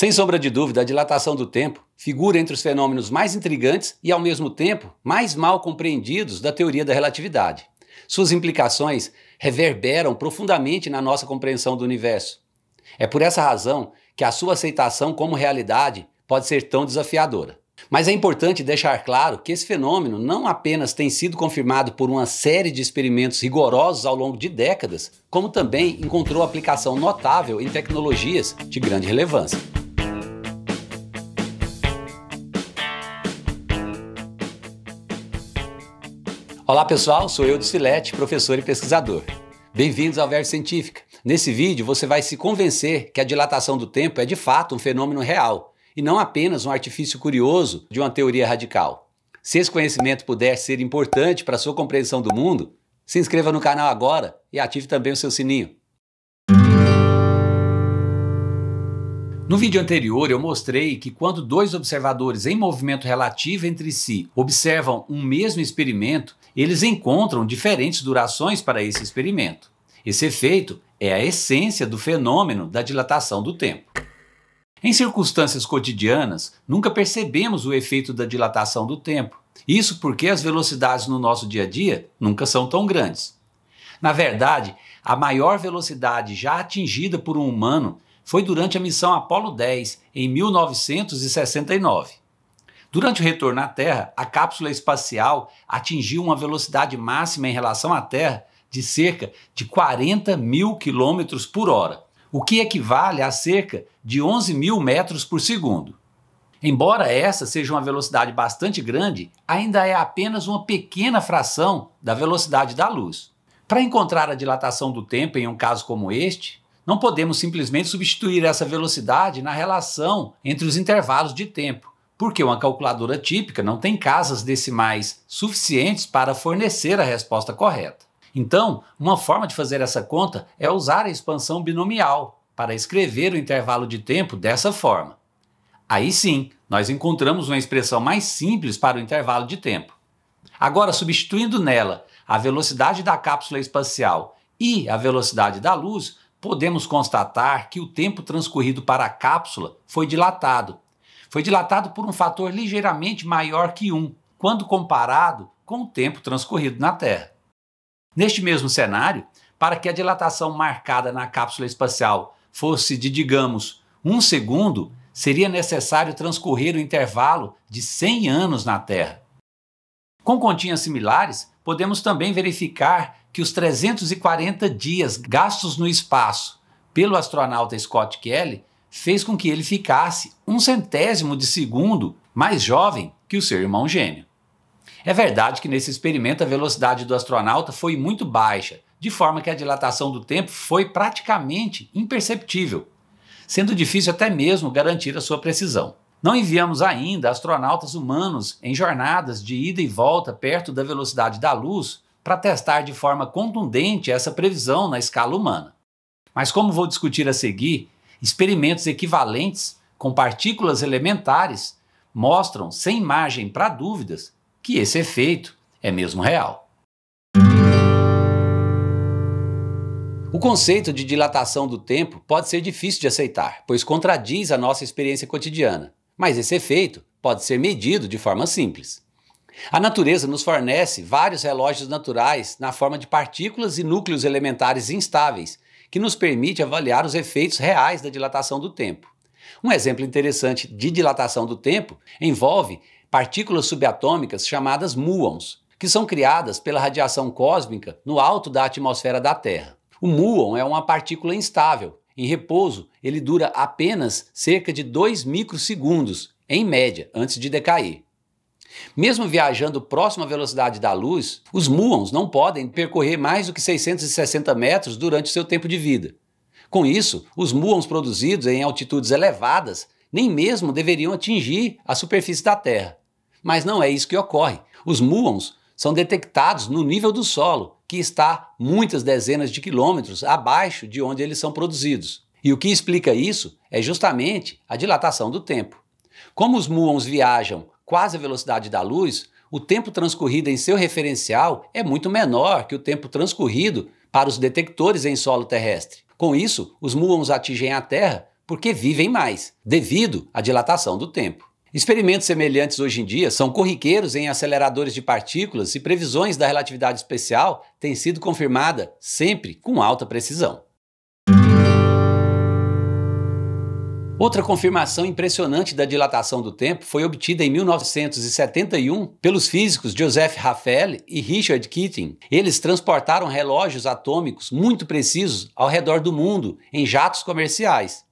Sem sombra de dúvida, a dilatação do tempo figura entre os fenômenos mais intrigantes e, ao mesmo tempo, mais mal compreendidos da teoria da relatividade. Suas implicações reverberam profundamente na nossa compreensão do universo. É por essa razão que a sua aceitação como realidade pode ser tão desafiadora. Mas é importante deixar claro que esse fenômeno não apenas tem sido confirmado por uma série de experimentos rigorosos ao longo de décadas, como também encontrou aplicação notável em tecnologias de grande relevância. Olá pessoal, sou eu de Silete, professor e pesquisador. Bem-vindos ao Verso Científica. Nesse vídeo você vai se convencer que a dilatação do tempo é de fato um fenômeno real e não apenas um artifício curioso de uma teoria radical. Se esse conhecimento puder ser importante para a sua compreensão do mundo, se inscreva no canal agora e ative também o seu sininho. No vídeo anterior, eu mostrei que quando dois observadores em movimento relativo entre si observam um mesmo experimento, eles encontram diferentes durações para esse experimento. Esse efeito é a essência do fenômeno da dilatação do tempo. Em circunstâncias cotidianas, nunca percebemos o efeito da dilatação do tempo. Isso porque as velocidades no nosso dia a dia nunca são tão grandes. Na verdade, a maior velocidade já atingida por um humano foi durante a missão Apollo 10, em 1969. Durante o retorno à Terra, a cápsula espacial atingiu uma velocidade máxima em relação à Terra de cerca de 40 mil quilômetros por hora, o que equivale a cerca de 11 mil metros por segundo. Embora essa seja uma velocidade bastante grande, ainda é apenas uma pequena fração da velocidade da luz. Para encontrar a dilatação do tempo em um caso como este, não podemos simplesmente substituir essa velocidade na relação entre os intervalos de tempo, porque uma calculadora típica não tem casas decimais suficientes para fornecer a resposta correta. Então, uma forma de fazer essa conta é usar a expansão binomial para escrever o intervalo de tempo dessa forma. Aí sim, nós encontramos uma expressão mais simples para o intervalo de tempo. Agora, substituindo nela a velocidade da cápsula espacial e a velocidade da luz, podemos constatar que o tempo transcorrido para a cápsula foi dilatado. Foi dilatado por um fator ligeiramente maior que 1, quando comparado com o tempo transcorrido na Terra. Neste mesmo cenário, para que a dilatação marcada na cápsula espacial fosse de, digamos, um segundo, seria necessário transcorrer o intervalo de 100 anos na Terra. Com continhas similares, podemos também verificar que os 340 dias gastos no espaço pelo astronauta Scott Kelly fez com que ele ficasse um centésimo de segundo mais jovem que o seu irmão gênio. É verdade que nesse experimento a velocidade do astronauta foi muito baixa, de forma que a dilatação do tempo foi praticamente imperceptível, sendo difícil até mesmo garantir a sua precisão. Não enviamos ainda astronautas humanos em jornadas de ida e volta perto da velocidade da luz para testar de forma contundente essa previsão na escala humana. Mas, como vou discutir a seguir, experimentos equivalentes com partículas elementares mostram, sem margem para dúvidas, que esse efeito é mesmo real. O conceito de dilatação do tempo pode ser difícil de aceitar, pois contradiz a nossa experiência cotidiana, mas esse efeito pode ser medido de forma simples. A natureza nos fornece vários relógios naturais na forma de partículas e núcleos elementares instáveis, que nos permite avaliar os efeitos reais da dilatação do tempo. Um exemplo interessante de dilatação do tempo envolve partículas subatômicas chamadas muons, que são criadas pela radiação cósmica no alto da atmosfera da Terra. O muon é uma partícula instável. Em repouso, ele dura apenas cerca de 2 microsegundos, em média, antes de decair. Mesmo viajando próximo à velocidade da luz, os muons não podem percorrer mais do que 660 metros durante seu tempo de vida. Com isso, os muons produzidos em altitudes elevadas nem mesmo deveriam atingir a superfície da Terra. Mas não é isso que ocorre. Os muons são detectados no nível do solo, que está muitas dezenas de quilômetros abaixo de onde eles são produzidos. E o que explica isso é justamente a dilatação do tempo. Como os muons viajam quase a velocidade da luz, o tempo transcorrido em seu referencial é muito menor que o tempo transcorrido para os detectores em solo terrestre. Com isso, os muons atingem a Terra porque vivem mais, devido à dilatação do tempo. Experimentos semelhantes hoje em dia são corriqueiros em aceleradores de partículas e previsões da relatividade especial têm sido confirmadas sempre com alta precisão. Outra confirmação impressionante da dilatação do tempo foi obtida em 1971 pelos físicos Joseph Raphael e Richard Keating. Eles transportaram relógios atômicos muito precisos ao redor do mundo em jatos comerciais.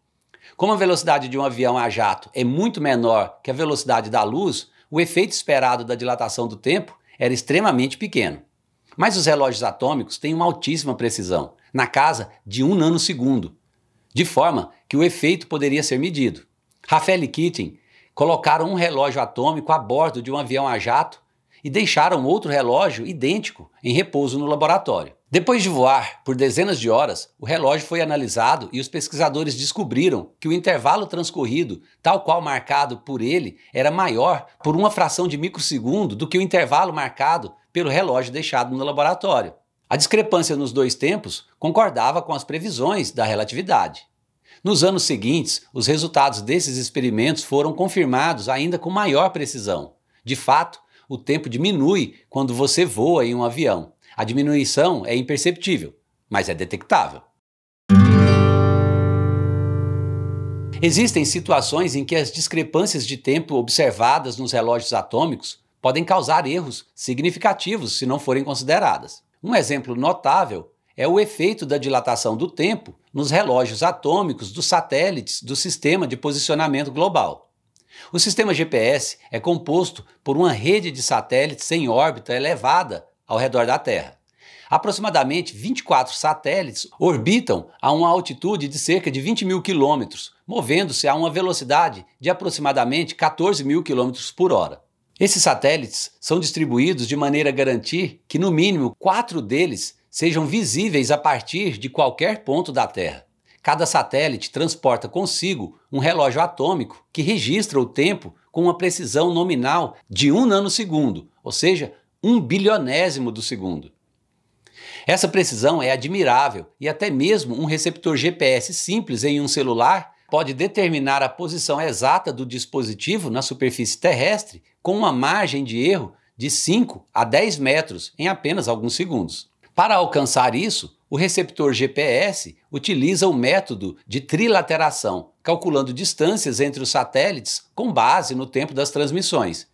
Como a velocidade de um avião a jato é muito menor que a velocidade da luz, o efeito esperado da dilatação do tempo era extremamente pequeno. Mas os relógios atômicos têm uma altíssima precisão, na casa de um nanosegundo, de forma que o efeito poderia ser medido. Rafael e Keating colocaram um relógio atômico a bordo de um avião a jato e deixaram outro relógio idêntico em repouso no laboratório. Depois de voar por dezenas de horas, o relógio foi analisado e os pesquisadores descobriram que o intervalo transcorrido, tal qual marcado por ele, era maior por uma fração de microsegundo do que o intervalo marcado pelo relógio deixado no laboratório. A discrepância nos dois tempos concordava com as previsões da relatividade. Nos anos seguintes, os resultados desses experimentos foram confirmados ainda com maior precisão. De fato, o tempo diminui quando você voa em um avião. A diminuição é imperceptível, mas é detectável. Existem situações em que as discrepâncias de tempo observadas nos relógios atômicos podem causar erros significativos se não forem consideradas. Um exemplo notável é o efeito da dilatação do tempo nos relógios atômicos dos satélites do Sistema de Posicionamento Global. O sistema GPS é composto por uma rede de satélites em órbita elevada ao redor da Terra. Aproximadamente 24 satélites orbitam a uma altitude de cerca de 20 mil quilômetros, movendo-se a uma velocidade de aproximadamente 14 mil quilômetros por hora. Esses satélites são distribuídos de maneira a garantir que, no mínimo, quatro deles sejam visíveis a partir de qualquer ponto da Terra. Cada satélite transporta consigo um relógio atômico que registra o tempo com uma precisão nominal de um nanosegundo, ou seja, um bilionésimo do segundo. Essa precisão é admirável e até mesmo um receptor GPS simples em um celular pode determinar a posição exata do dispositivo na superfície terrestre com uma margem de erro de 5 a 10 metros em apenas alguns segundos. Para alcançar isso, o receptor GPS utiliza o método de trilateração, calculando distâncias entre os satélites com base no tempo das transmissões.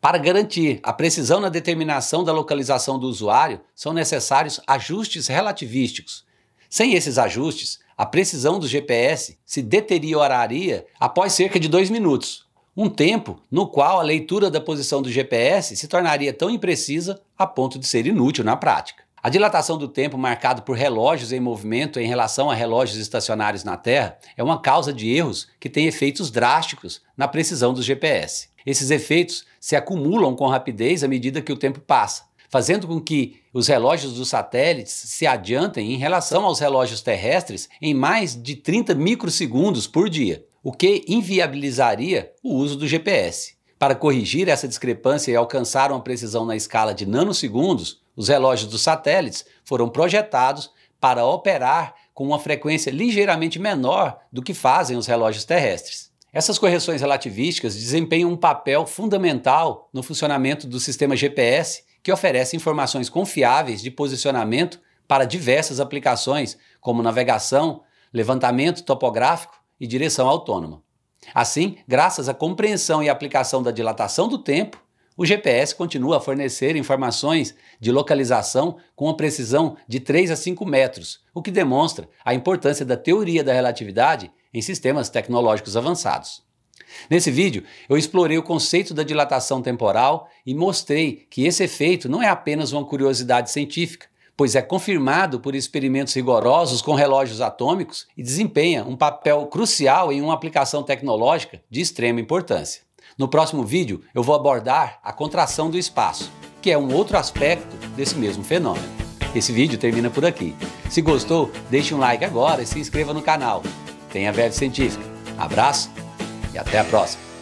Para garantir a precisão na determinação da localização do usuário, são necessários ajustes relativísticos. Sem esses ajustes, a precisão do GPS se deterioraria após cerca de dois minutos, um tempo no qual a leitura da posição do GPS se tornaria tão imprecisa a ponto de ser inútil na prática. A dilatação do tempo marcado por relógios em movimento em relação a relógios estacionários na Terra é uma causa de erros que tem efeitos drásticos na precisão do GPS. Esses efeitos se acumulam com rapidez à medida que o tempo passa, fazendo com que os relógios dos satélites se adiantem em relação aos relógios terrestres em mais de 30 microsegundos por dia, o que inviabilizaria o uso do GPS. Para corrigir essa discrepância e alcançar uma precisão na escala de nanosegundos, os relógios dos satélites foram projetados para operar com uma frequência ligeiramente menor do que fazem os relógios terrestres. Essas correções relativísticas desempenham um papel fundamental no funcionamento do sistema GPS que oferece informações confiáveis de posicionamento para diversas aplicações, como navegação, levantamento topográfico e direção autônoma. Assim, graças à compreensão e aplicação da dilatação do tempo, o GPS continua a fornecer informações de localização com uma precisão de 3 a 5 metros, o que demonstra a importância da teoria da relatividade em sistemas tecnológicos avançados. Nesse vídeo, eu explorei o conceito da dilatação temporal e mostrei que esse efeito não é apenas uma curiosidade científica, pois é confirmado por experimentos rigorosos com relógios atômicos e desempenha um papel crucial em uma aplicação tecnológica de extrema importância. No próximo vídeo, eu vou abordar a contração do espaço, que é um outro aspecto desse mesmo fenômeno. Esse vídeo termina por aqui. Se gostou, deixe um like agora e se inscreva no canal. Tenha verde científica. Abraço! e até a próxima.